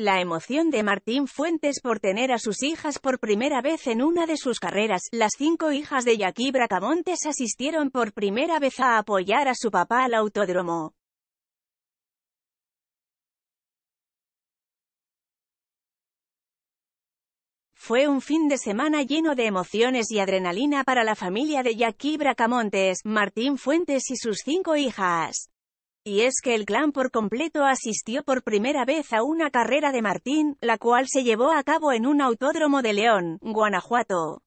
La emoción de Martín Fuentes por tener a sus hijas por primera vez en una de sus carreras, las cinco hijas de Jackie Bracamontes asistieron por primera vez a apoyar a su papá al autódromo. Fue un fin de semana lleno de emociones y adrenalina para la familia de Jackie Bracamontes, Martín Fuentes y sus cinco hijas. Y es que el clan por completo asistió por primera vez a una carrera de Martín, la cual se llevó a cabo en un autódromo de León, Guanajuato.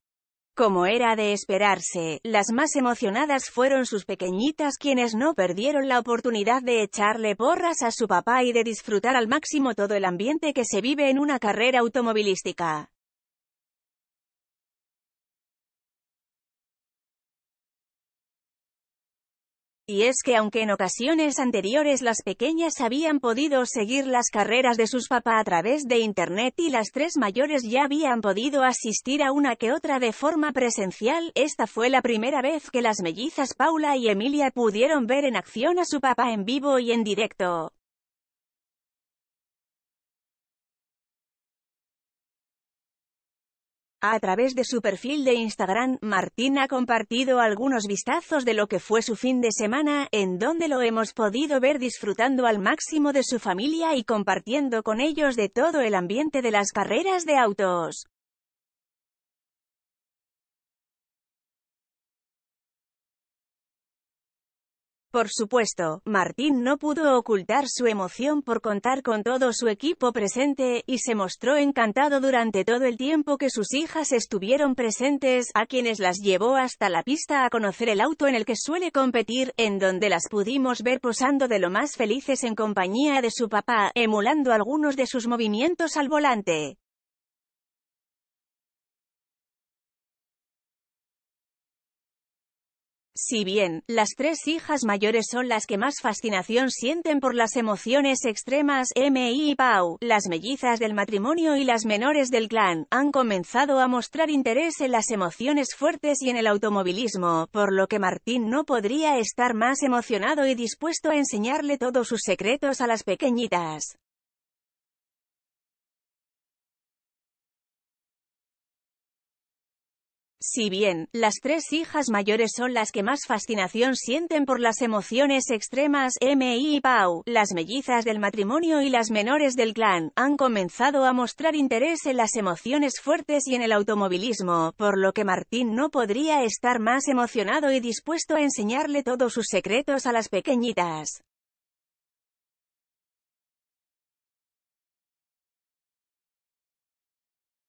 Como era de esperarse, las más emocionadas fueron sus pequeñitas quienes no perdieron la oportunidad de echarle porras a su papá y de disfrutar al máximo todo el ambiente que se vive en una carrera automovilística. Y es que aunque en ocasiones anteriores las pequeñas habían podido seguir las carreras de sus papás a través de internet y las tres mayores ya habían podido asistir a una que otra de forma presencial, esta fue la primera vez que las mellizas Paula y Emilia pudieron ver en acción a su papá en vivo y en directo. A través de su perfil de Instagram, Martín ha compartido algunos vistazos de lo que fue su fin de semana, en donde lo hemos podido ver disfrutando al máximo de su familia y compartiendo con ellos de todo el ambiente de las carreras de autos. Por supuesto, Martín no pudo ocultar su emoción por contar con todo su equipo presente, y se mostró encantado durante todo el tiempo que sus hijas estuvieron presentes, a quienes las llevó hasta la pista a conocer el auto en el que suele competir, en donde las pudimos ver posando de lo más felices en compañía de su papá, emulando algunos de sus movimientos al volante. Si bien, las tres hijas mayores son las que más fascinación sienten por las emociones extremas, M.I. y Pau, las mellizas del matrimonio y las menores del clan, han comenzado a mostrar interés en las emociones fuertes y en el automovilismo, por lo que Martín no podría estar más emocionado y dispuesto a enseñarle todos sus secretos a las pequeñitas. Si bien, las tres hijas mayores son las que más fascinación sienten por las emociones extremas, M.I. y Pau, las mellizas del matrimonio y las menores del clan, han comenzado a mostrar interés en las emociones fuertes y en el automovilismo, por lo que Martín no podría estar más emocionado y dispuesto a enseñarle todos sus secretos a las pequeñitas.